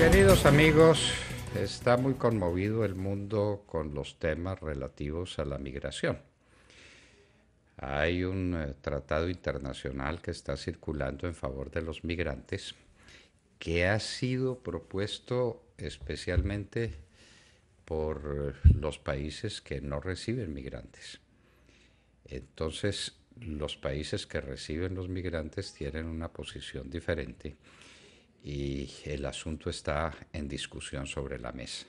Queridos amigos, está muy conmovido el mundo con los temas relativos a la migración. Hay un eh, tratado internacional que está circulando en favor de los migrantes que ha sido propuesto especialmente por eh, los países que no reciben migrantes. Entonces, los países que reciben los migrantes tienen una posición diferente y el asunto está en discusión sobre la mesa.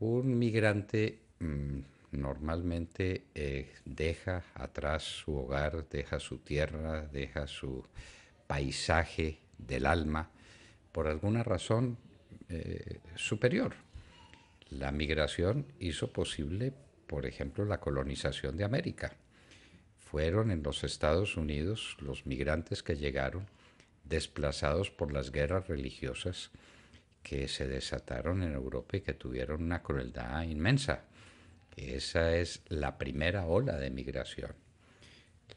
Un migrante mm, normalmente eh, deja atrás su hogar, deja su tierra, deja su paisaje del alma por alguna razón eh, superior. La migración hizo posible, por ejemplo, la colonización de América. Fueron en los Estados Unidos los migrantes que llegaron desplazados por las guerras religiosas que se desataron en Europa y que tuvieron una crueldad inmensa. Esa es la primera ola de migración.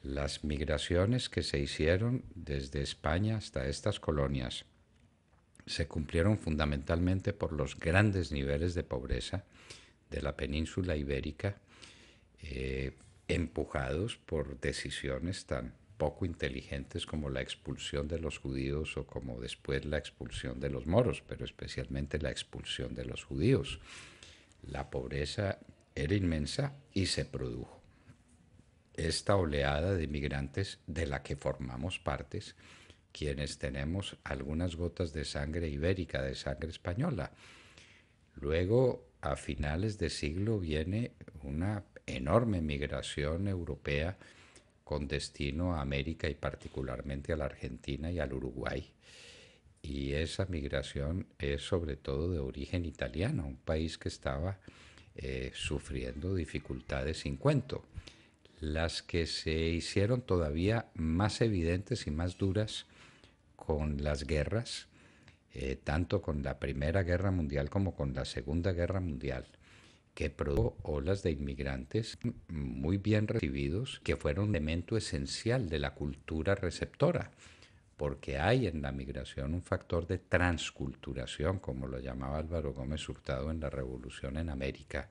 Las migraciones que se hicieron desde España hasta estas colonias se cumplieron fundamentalmente por los grandes niveles de pobreza de la península ibérica, eh, empujados por decisiones tan poco inteligentes como la expulsión de los judíos o como después la expulsión de los moros, pero especialmente la expulsión de los judíos. La pobreza era inmensa y se produjo. Esta oleada de inmigrantes de la que formamos partes, quienes tenemos algunas gotas de sangre ibérica, de sangre española. Luego, a finales de siglo, viene una enorme migración europea con destino a América y particularmente a la Argentina y al Uruguay. Y esa migración es sobre todo de origen italiano, un país que estaba eh, sufriendo dificultades sin cuento, las que se hicieron todavía más evidentes y más duras con las guerras, eh, tanto con la Primera Guerra Mundial como con la Segunda Guerra Mundial que produjo olas de inmigrantes muy bien recibidos, que fueron un elemento esencial de la cultura receptora, porque hay en la migración un factor de transculturación, como lo llamaba Álvaro Gómez Hurtado en la Revolución en América,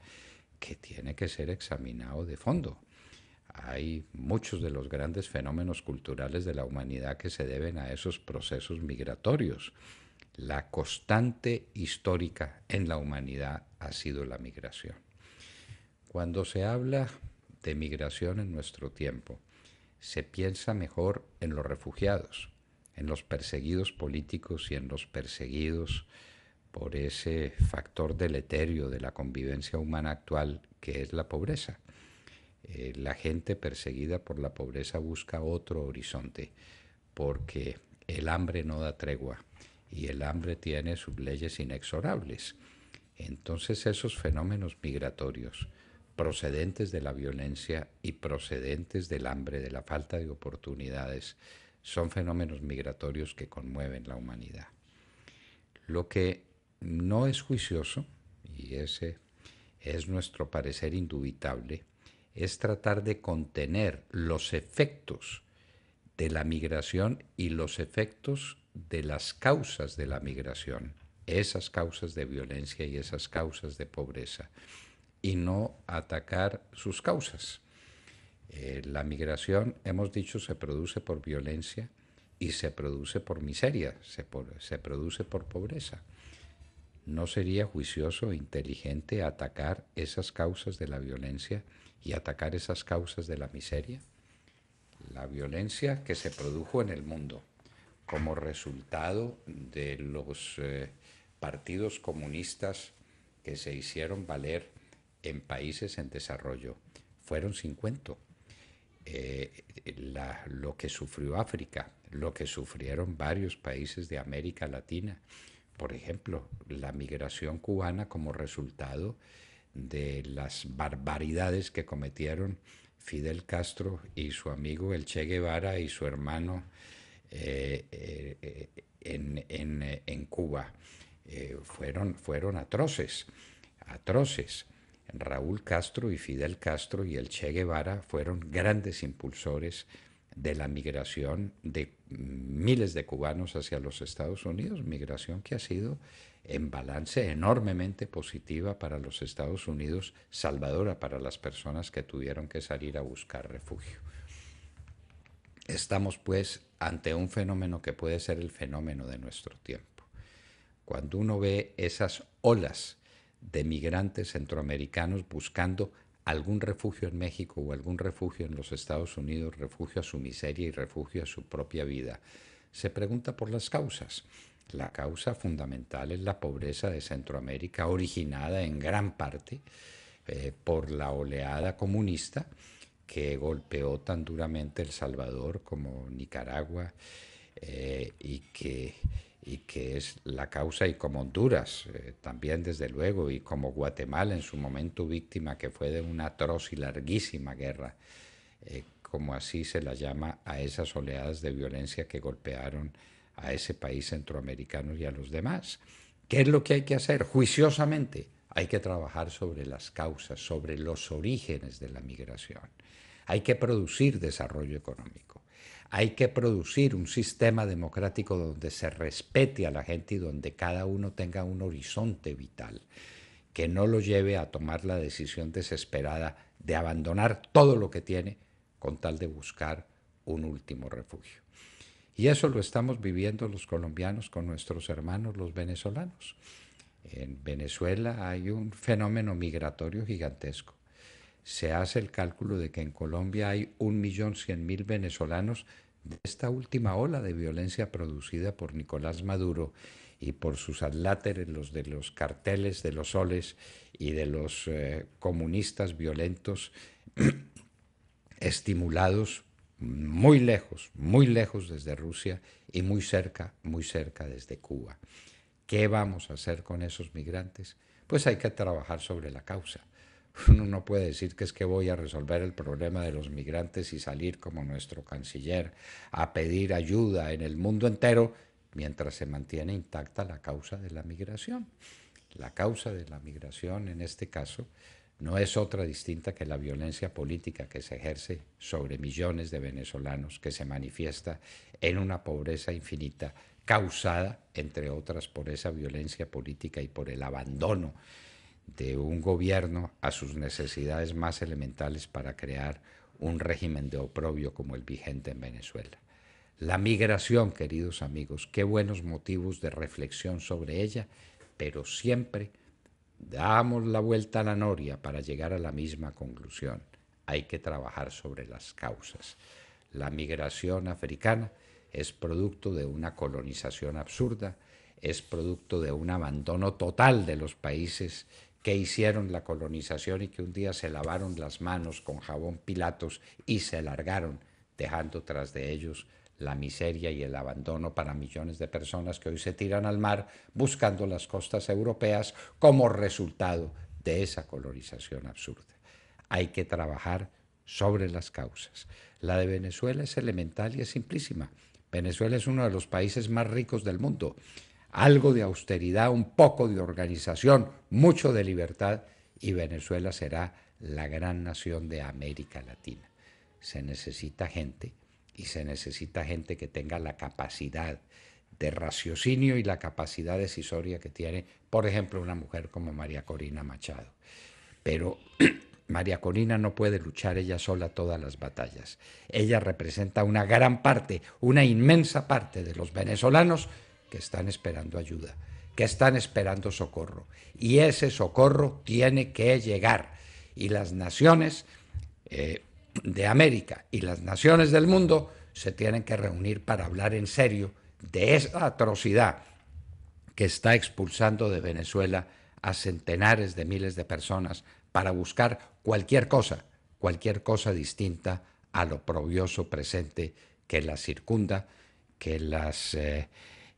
que tiene que ser examinado de fondo. Hay muchos de los grandes fenómenos culturales de la humanidad que se deben a esos procesos migratorios la constante histórica en la humanidad ha sido la migración. Cuando se habla de migración en nuestro tiempo, se piensa mejor en los refugiados, en los perseguidos políticos y en los perseguidos por ese factor deleterio de la convivencia humana actual que es la pobreza. Eh, la gente perseguida por la pobreza busca otro horizonte porque el hambre no da tregua y el hambre tiene sus leyes inexorables. Entonces esos fenómenos migratorios procedentes de la violencia y procedentes del hambre, de la falta de oportunidades, son fenómenos migratorios que conmueven la humanidad. Lo que no es juicioso, y ese es nuestro parecer indubitable, es tratar de contener los efectos de la migración y los efectos de las causas de la migración, esas causas de violencia y esas causas de pobreza, y no atacar sus causas. Eh, la migración, hemos dicho, se produce por violencia y se produce por miseria, se, se produce por pobreza. ¿No sería juicioso e inteligente atacar esas causas de la violencia y atacar esas causas de la miseria? La violencia que se produjo en el mundo como resultado de los eh, partidos comunistas que se hicieron valer en países en desarrollo. Fueron sin cuento eh, lo que sufrió África, lo que sufrieron varios países de América Latina. Por ejemplo, la migración cubana como resultado de las barbaridades que cometieron Fidel Castro y su amigo el Che Guevara y su hermano eh, eh, en, Cuba eh, fueron, fueron atroces, atroces. Raúl Castro y Fidel Castro y el Che Guevara fueron grandes impulsores de la migración de miles de cubanos hacia los Estados Unidos, migración que ha sido en balance enormemente positiva para los Estados Unidos, salvadora para las personas que tuvieron que salir a buscar refugio. Estamos pues ante un fenómeno que puede ser el fenómeno de nuestro tiempo. Cuando uno ve esas olas de migrantes centroamericanos buscando algún refugio en México o algún refugio en los Estados Unidos, refugio a su miseria y refugio a su propia vida, se pregunta por las causas. La causa fundamental es la pobreza de Centroamérica, originada en gran parte eh, por la oleada comunista, que golpeó tan duramente El Salvador como Nicaragua eh, y, que, y que es la causa, y como Honduras eh, también desde luego, y como Guatemala en su momento víctima que fue de una atroz y larguísima guerra, eh, como así se la llama a esas oleadas de violencia que golpearon a ese país centroamericano y a los demás. ¿Qué es lo que hay que hacer? Juiciosamente hay que trabajar sobre las causas, sobre los orígenes de la migración. Hay que producir desarrollo económico. Hay que producir un sistema democrático donde se respete a la gente y donde cada uno tenga un horizonte vital que no lo lleve a tomar la decisión desesperada de abandonar todo lo que tiene con tal de buscar un último refugio. Y eso lo estamos viviendo los colombianos con nuestros hermanos, los venezolanos. En Venezuela hay un fenómeno migratorio gigantesco. Se hace el cálculo de que en Colombia hay un millón cien mil venezolanos de esta última ola de violencia producida por Nicolás Maduro y por sus adláteres, los de los carteles de los soles y de los eh, comunistas violentos, estimulados muy lejos, muy lejos desde Rusia y muy cerca, muy cerca desde Cuba. ¿Qué vamos a hacer con esos migrantes? Pues hay que trabajar sobre la causa. Uno no puede decir que es que voy a resolver el problema de los migrantes y salir como nuestro canciller a pedir ayuda en el mundo entero mientras se mantiene intacta la causa de la migración. La causa de la migración en este caso no es otra distinta que la violencia política que se ejerce sobre millones de venezolanos que se manifiesta en una pobreza infinita causada, entre otras, por esa violencia política y por el abandono de un gobierno a sus necesidades más elementales para crear un régimen de oprobio como el vigente en Venezuela. La migración, queridos amigos, qué buenos motivos de reflexión sobre ella, pero siempre Damos la vuelta a la noria para llegar a la misma conclusión. Hay que trabajar sobre las causas. La migración africana es producto de una colonización absurda, es producto de un abandono total de los países que hicieron la colonización y que un día se lavaron las manos con jabón Pilatos y se largaron, dejando tras de ellos la miseria y el abandono para millones de personas que hoy se tiran al mar buscando las costas europeas como resultado de esa colonización absurda. Hay que trabajar sobre las causas. La de Venezuela es elemental y es simplísima. Venezuela es uno de los países más ricos del mundo. Algo de austeridad, un poco de organización, mucho de libertad y Venezuela será la gran nación de América Latina. Se necesita gente y se necesita gente que tenga la capacidad de raciocinio y la capacidad decisoria que tiene, por ejemplo, una mujer como María Corina Machado. Pero María Corina no puede luchar ella sola todas las batallas. Ella representa una gran parte, una inmensa parte de los venezolanos que están esperando ayuda, que están esperando socorro. Y ese socorro tiene que llegar. Y las naciones... Eh, de América y las naciones del mundo se tienen que reunir para hablar en serio de esa atrocidad que está expulsando de Venezuela a centenares de miles de personas para buscar cualquier cosa, cualquier cosa distinta al oprobioso presente que las circunda, que las, eh,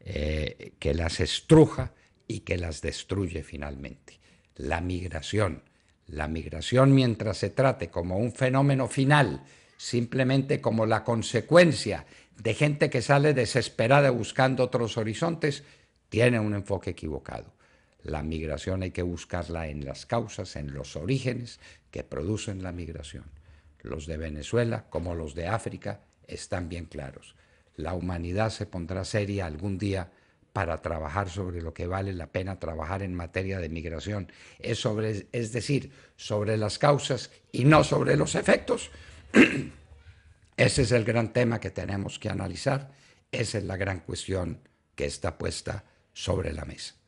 eh, que las estruja y que las destruye finalmente. La migración, la migración, mientras se trate como un fenómeno final, simplemente como la consecuencia de gente que sale desesperada buscando otros horizontes, tiene un enfoque equivocado. La migración hay que buscarla en las causas, en los orígenes que producen la migración. Los de Venezuela, como los de África, están bien claros. La humanidad se pondrá seria algún día para trabajar sobre lo que vale la pena trabajar en materia de migración. Es, sobre, es decir, sobre las causas y no sobre los efectos. Ese es el gran tema que tenemos que analizar. Esa es la gran cuestión que está puesta sobre la mesa.